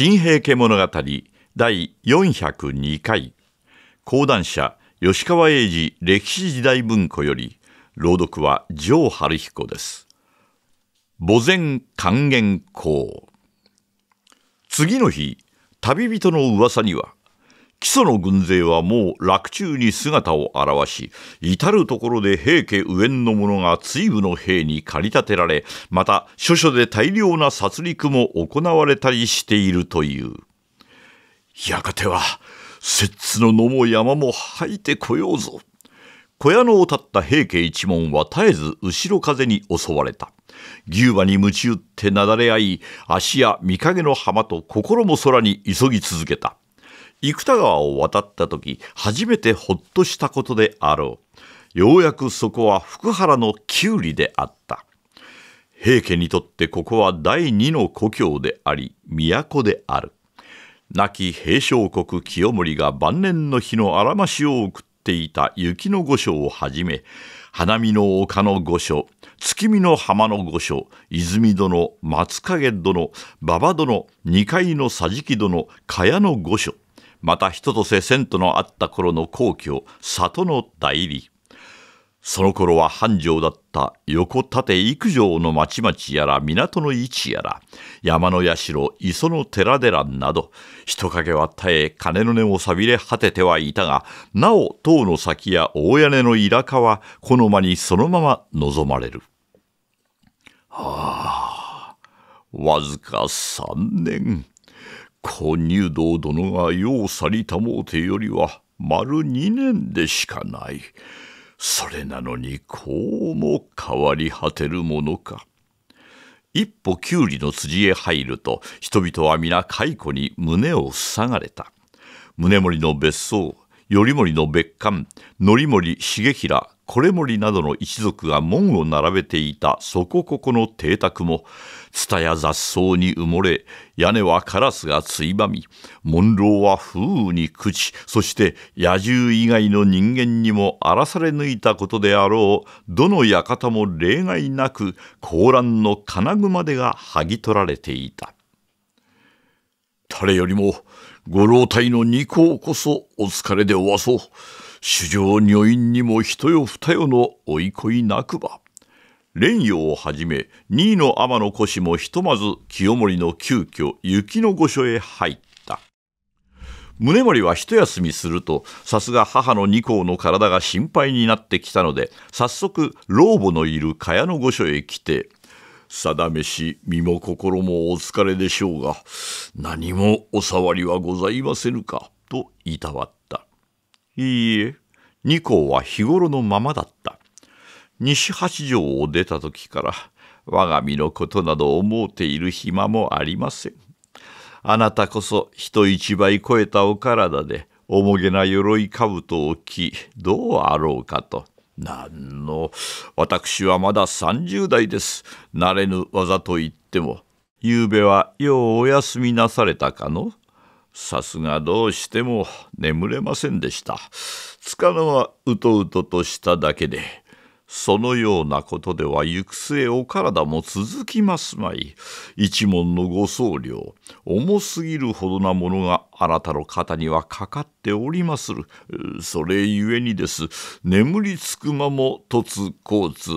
新平家物語第402回講談社吉川英治歴史時代文庫より朗読は城春彦です墓前還元公次の日旅人の噂には基礎の軍勢はもう落中に姿を現し、至る所で平家右縁の者が追部の兵に駆り立てられ、また諸所で大量な殺戮も行われたりしているという。やがては、摂津の野も山も吐いてこようぞ。小屋のを立った平家一門は絶えず後ろ風に襲われた。牛馬に夢中ってなだれ合い、足や見影の浜と心も空に急ぎ続けた。生田川を渡った時初めてほっとしたことであろうようやくそこは福原のきゅうりであった平家にとってここは第二の故郷であり都である亡き平将国清盛が晩年の日のあらましを送っていた雪の御所をはじめ花見の丘の御所月見の浜の御所泉殿松影殿馬場殿二階の桟敷殿茅の御所また人とせんとのあった頃の皇居里の代理その頃は繁盛だった横立陸上の町々やら港の位置やら山の社磯の寺寺など人影は絶え金の根をさびれ果ててはいたがなお塔の先や大屋根のイラはこの間にそのまま望まれる。はあわずか3年小入道殿が世を去りたもうてよりは丸2年でしかない。それなのにこうも変わり果てるものか。一歩きゅうりの辻へ入ると人々は皆蚕に胸を塞がれた。宗盛の別荘、頼盛の別館、則盛重衡、これりなどの一族が門を並べていたそこここの邸宅も、蔦や雑草に埋もれ、屋根はカラスがついばみ、門楼は風雨に朽ち、そして野獣以外の人間にも荒らされ抜いたことであろう、どの館も例外なく、高蘭の金具までが剥ぎ取られていた。誰よりも、ご老体の二行こそお疲れでおわそう。主上女院にも人よ二よのお憩いなくば。蓮陽をはじめ2位の天の腰もひとまず清盛の急遽雪の御所へ入った宗盛は一休みするとさすが母の二項の体が心配になってきたので早速老母のいる蚊帳の御所へ来て「定めし身も心もお疲れでしょうが何もお触りはございませぬか」といたわったいいえ、二校は日頃のままだった。西八条を出た時から、我が身のことなど思うている暇もありません。あなたこそ人一倍超えたお体で、重げな鎧兜を着、どうあろうかと。なんの、私はまだ30代です。慣れぬ技といっても、ゆうべはようお休みなされたかのさすがどうしても眠れませんでした。つかのはうとうととしただけで、そのようなことでは行く末お体も続きますまい。一門のご僧侶、重すぎるほどなものがあなたの肩にはかかっておりまする。それゆえにです、眠りつく間も突交通。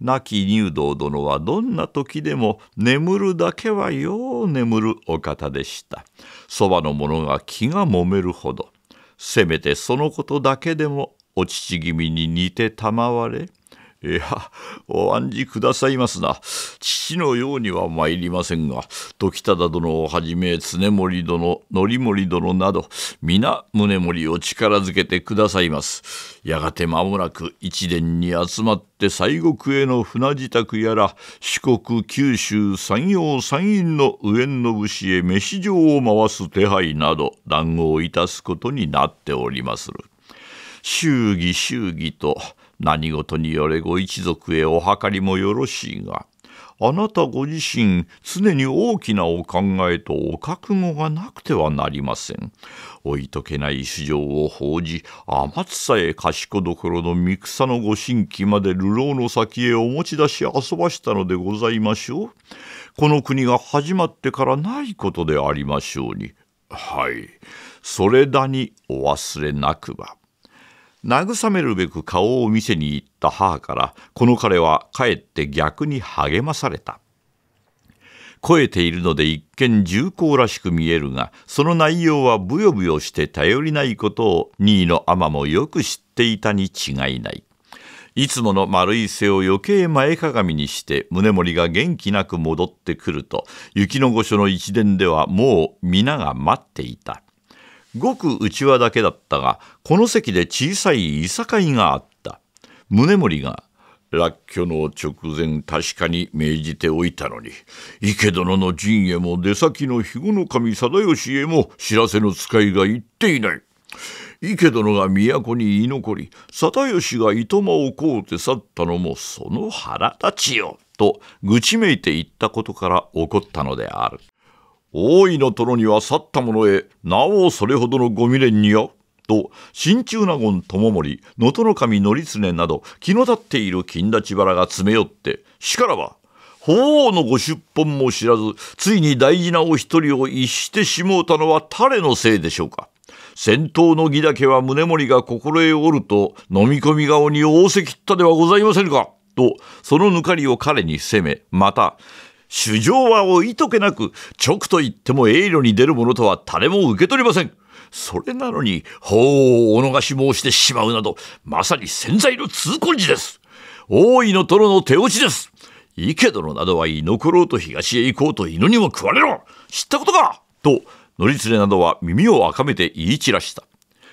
亡き入道殿はどんな時でも眠るだけはよう眠るお方でした。そばの者が気がもめるほど、せめてそのことだけでもお乳君に似てたまわれ、いや、お案じくださいますな。父のようには参りませんが、時忠殿をはじめ、常盛殿、則盛殿など、皆宗盛を力づけてくださいます。やがて間もなく一殿に集まって西国への船支度やら、四国、九州、山陽、山陰の上の節へ飯城を回す手配など、談合いたすことになっておりまする。祝儀祝儀と、何事によれご一族へお計りもよろしいがあなたご自身常に大きなお考えとお覚悟がなくてはなりません置いとけない主情を報じ天津さえ賢どころの三草のご神器まで流浪の先へお持ち出し遊ばしたのでございましょうこの国が始まってからないことでありましょうにはいそれだにお忘れなくば。慰めるべく顔を見せに行った母からこの彼はかえって逆に励まされた肥えているので一見重厚らしく見えるがその内容はぶよぶよして頼りないことを2位の尼もよく知っていたに違いないいつもの丸い背を余計前かがみにして宗盛が元気なく戻ってくると雪の御所の一殿ではもう皆が待っていたごく内輪だけだったが、この席で小さいいさかいがあった。宗盛が、らっきょの直前確かに命じておいたのに、池殿の陣へも出先の肥後の神定義へも知らせの使いが行っていない。池殿が都に居残り、定義が糸間をこうて去ったのもその腹立ちよ。と愚痴めいて言ったことから起こったのである。大井の殿には去った者へなおそれほどのご未練によ」と新中納言智盛能登守範常など気の立っている金立原が詰め寄ってしからば法皇のご出奔も知らずついに大事なお一人を逸してしもうたのは誰のせいでしょうか先頭の儀だけは宗盛が心得おると飲み込み顔に仰せきったではございませんかとそのぬかりを彼に責めまた主情は置いとけなく、直と言っても栄誉に出るものとは誰も受け取りません。それなのに、法をお逃し申してしまうなど、まさに潜在の痛恨時です。大井の殿の手落ちです。池殿などは居残ろうと東へ行こうと犬にも食われろ知ったことかと、乗り連れなどは耳を赤めて言い散らした。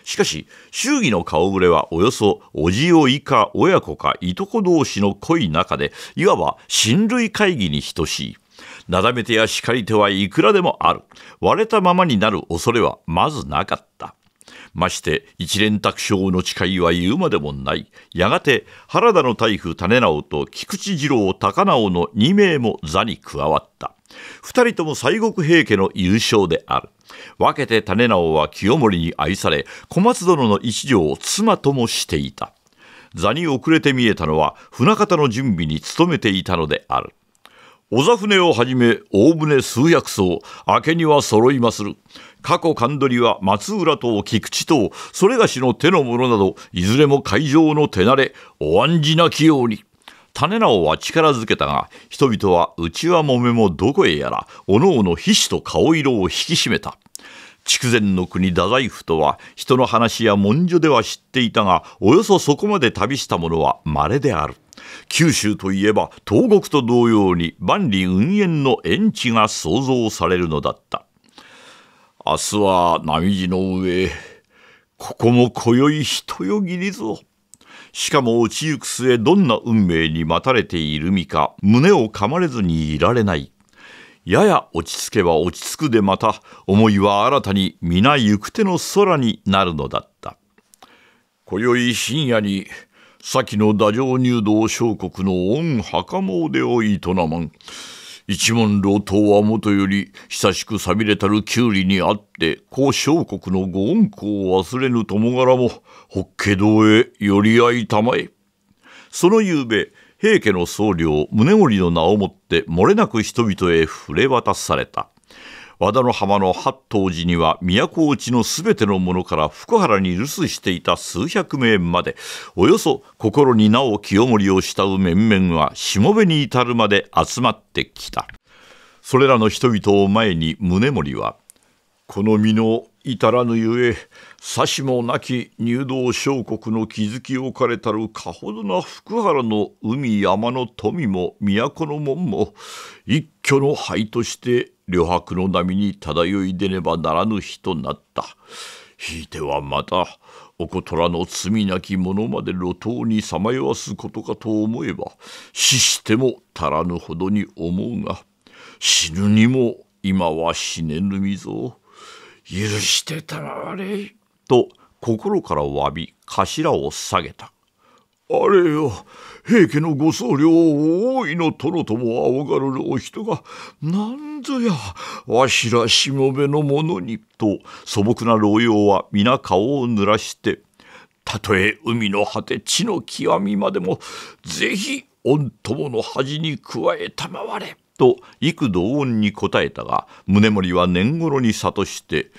しかし、周囲の顔ぶれはおよそ、おじおいか親子かいとこ同士の濃い中で、いわば親類会議に等しい。なだめてや叱り手はいくらでもある。割れたままになる恐れはまずなかった。まして一連卓章の誓いは言うまでもない。やがて原田の大夫種直と菊池次郎高直の2名も座に加わった。二人とも西国平家の優勝である。分けて種直は清盛に愛され、小松殿の一条を妻ともしていた。座に遅れて見えたのは船方の準備に努めていたのである。小座船をはじめ大船数百艘明けには揃いまする過去神取りは松浦と菊池とそれがしの手の者などいずれも会場の手慣れお案じなきように種直は力づけたが、人々は内輪もめもどこへやら、おのおの皮脂と顔色を引き締めた。筑前の国太宰府とは人の話や文書では知っていたがおよそそこまで旅した者は稀である九州といえば東国と同様に万里運営の園地が想像されるのだった明日は波地の上ここも今宵人よぎりぞしかも落ちゆく末どんな運命に待たれている身か胸を噛まれずにいられないやや落ち着けば落ち着くでまた思いは新たに皆行く手の空になるのだった今宵深夜に先の太政入道小国の御墓詣を営まん一門老頭はもとより久しく寂れたるきゅうりにあって高小国のご恩公を忘れぬ友柄も法華堂へ寄り合いたまえその夕べ平家の僧侶宗盛の名をもって漏れなく人々へ触れ渡された和田の浜の八頭寺には都落ちのすべてのものから福原に留守していた数百名までおよそ心になお清盛を慕う面々はしもべに至るまで集まってきたそれらの人々を前に宗盛は「この身の至らぬゆえさしもなき入道小国の築き置かれたるかほどな福原の海山の富も都の門も一挙の灰として旅白の波に漂い出ねばならぬ日となった。ひいてはまた、おことらの罪なき者まで路頭にさまよわすことかと思えば、死しても足らぬほどに思うが、死ぬにも今は死ねぬみぞ。許してたらあれ。と、心から詫び、頭を下げた。あれよ平家のご僧侶を大井の殿とも仰がるお人がなんぞやわしらしもべの者のにと素朴な老用は皆顔を濡らしてたとえ海の果て地の極みまでもぜひ御友の恥に加えたまわれと幾同音に答えたが宗盛は年頃に諭して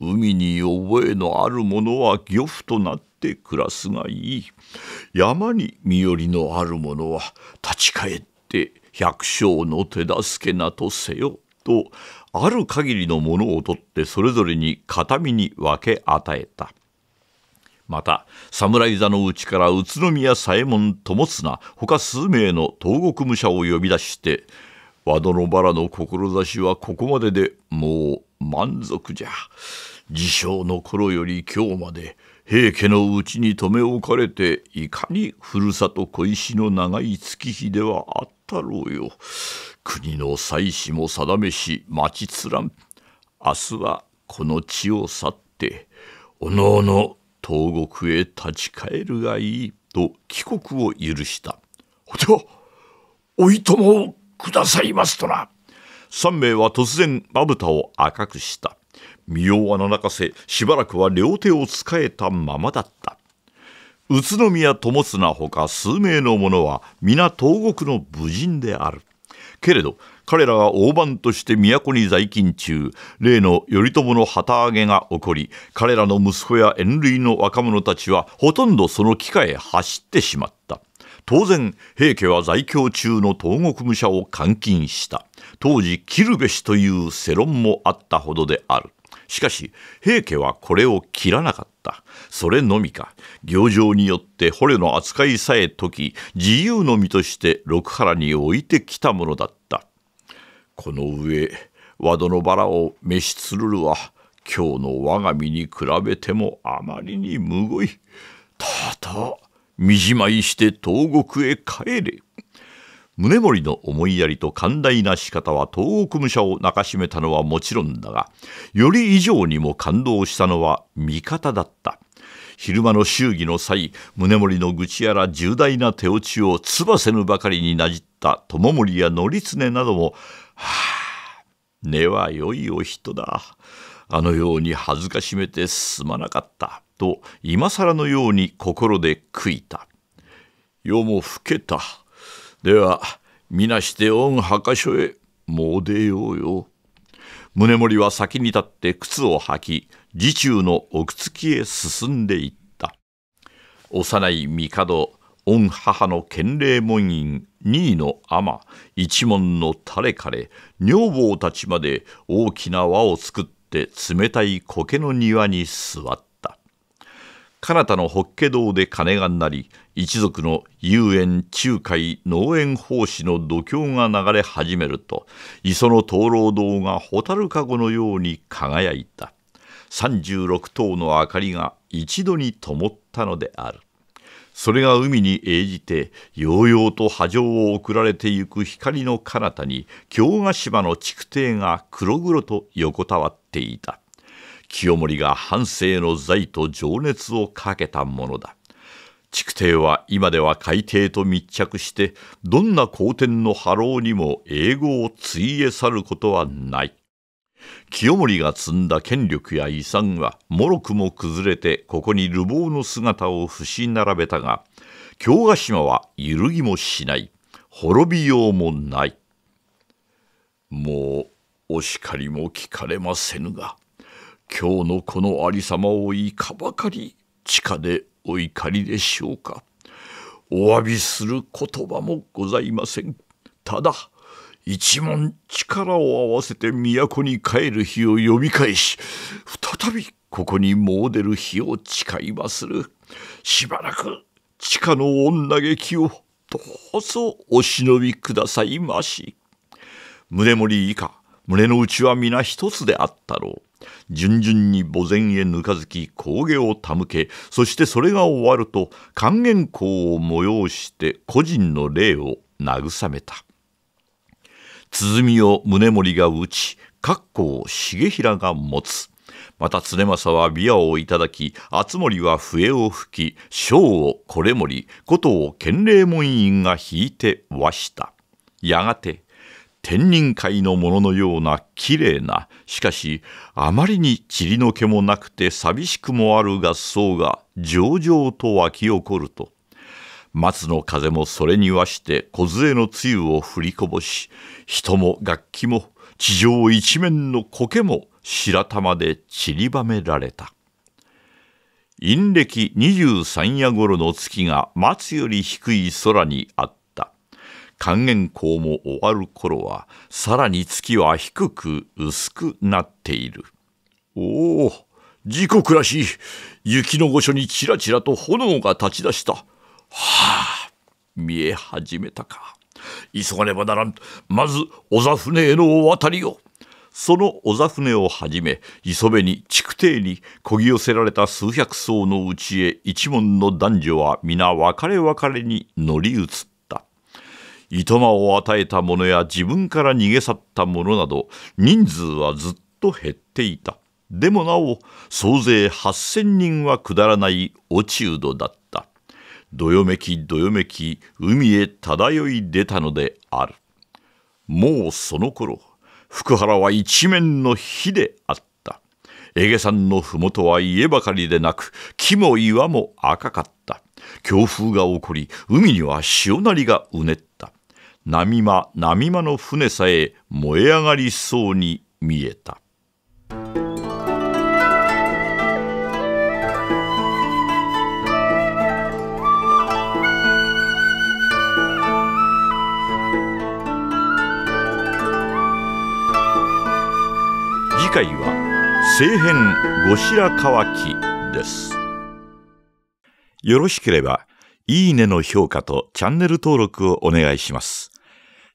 海に覚えのある者は漁夫となってって暮らすがいい山に身寄りのある者は立ち返って百姓の手助けなとせよとある限りのものを取ってそれぞれに形見に分け与えたまた侍座のうちから宇都宮左衛門友綱他数名の東国武者を呼び出して和殿原の志はここまででもう満足じゃ。自称の頃より今日まで平家のうちに留め置かれていかにふるさと小石の長い月日ではあったろうよ国の祭祀も定めし待ちん。明日はこの地を去っておのおの東国へ立ち返るがいいと帰国を許したではおいともをくださいますとな三名は突然まぶたを赤くした身を穴泣かせしばらくは両手をつかえたままだった宇都宮友綱ほか数名の者は皆東国の武人であるけれど彼らが大番として都に在勤中例の頼朝の旗揚げが起こり彼らの息子や遠類の若者たちはほとんどその機会へ走ってしまった当然平家は在京中の東国武者を監禁した当時切るべしという世論もあったほどであるしかし平家はこれを切らなかった。それのみか行状によって捕虜の扱いさえ解き自由の身として六原に置いてきたものだった。この上和戸のバラを召しつるるは今日の我が身に比べてもあまりにむごい。ただ見じまいして東国へ帰れ。宗盛の思いやりと寛大な仕方は東国武者を泣かしめたのはもちろんだが、より以上にも感動したのは味方だった。昼間の祝儀の際、宗盛の愚痴やら重大な手落ちをつばせぬばかりになじった友盛や範常なども、はあ、根は良いお人だ。あのように恥ずかしめてすまなかった。と、今更のように心で悔いた。夜も更けた。では皆して御墓所へもう出ようよ。宗盛は先に立って靴を履き自中の奥月へ進んでいった幼い帝御母の建礼門院2位の尼一門の垂れ枯れ女房たちまで大きな輪を作って冷たい苔の庭に座った。彼方の法華堂で鐘が鳴り一族の遊園仲介農園奉仕の度胸が流れ始めると磯の灯籠堂が蛍籠のように輝いた36頭の明かりが一度に灯ったのであるそれが海に映じてようようと波状を送られてゆく光の彼方に京ヶ島の築堤が黒々と横たわっていた。清盛が半省の財と情熱をかけたものだ築堤は今では海底と密着してどんな好天の波浪にも英語を費え去ることはない清盛が積んだ権力や遺産はもろくも崩れてここに流亡の姿を伏し並べたが京ヶ島は揺るぎもしない滅びようもないもうお叱りも聞かれませぬが。今日のこのありさまをいかばかり地下でお怒りでしょうか。お詫びする言葉もございません。ただ、一門力を合わせて都に帰る日を読み返し、再びここに詣でる日を誓いまする。しばらく地下の女劇をどうぞお忍びくださいまし。宗盛以下、胸の内は皆一つであったろう。順々に墓前へぬかずき工を手向けそしてそれが終わると還元校を催して個人の霊を慰めた鼓を宗盛が打ち格好を重平が持つまた常政は琵琶をいただき敦盛は笛を吹き笙をこれ盛りとを建礼門院が引いて和したやがて天人界のもののような綺麗なしかしあまりに塵の毛もなくて寂しくもある合奏が上々と湧き起こると松の風もそれに和して梢の露を振りこぼし人も楽器も地上一面の苔も白玉で散りばめられた陰暦23夜頃の月が松より低い空にあっ還元校も終わる頃はさらに月は低く薄くなっているおお時刻らしい雪の御所にちらちらと炎が立ち出したはあ見え始めたか急がねばならんまず小座船へのお渡りをその小座船をはじめ磯辺に築堤にこぎ寄せられた数百艘のうちへ一門の男女は皆別れ別れに乗り移った糸間を与えた者や自分から逃げ去った者など人数はずっと減っていたでもなお総勢8,000人はくだらない落ち度だったどよめきどよめき海へ漂い出たのであるもうその頃福原は一面の火であったエゲ山の麓は家ばかりでなく木も岩も赤かった強風が起こり海には潮なりがうねった波間波間の船さえ燃え上がりそうに見えた次回は「政変後白河期」です。よろしければ「いいね」の評価とチャンネル登録をお願いします。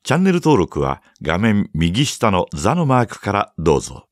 チャンネル登録は画面右下のザのマークからどうぞ。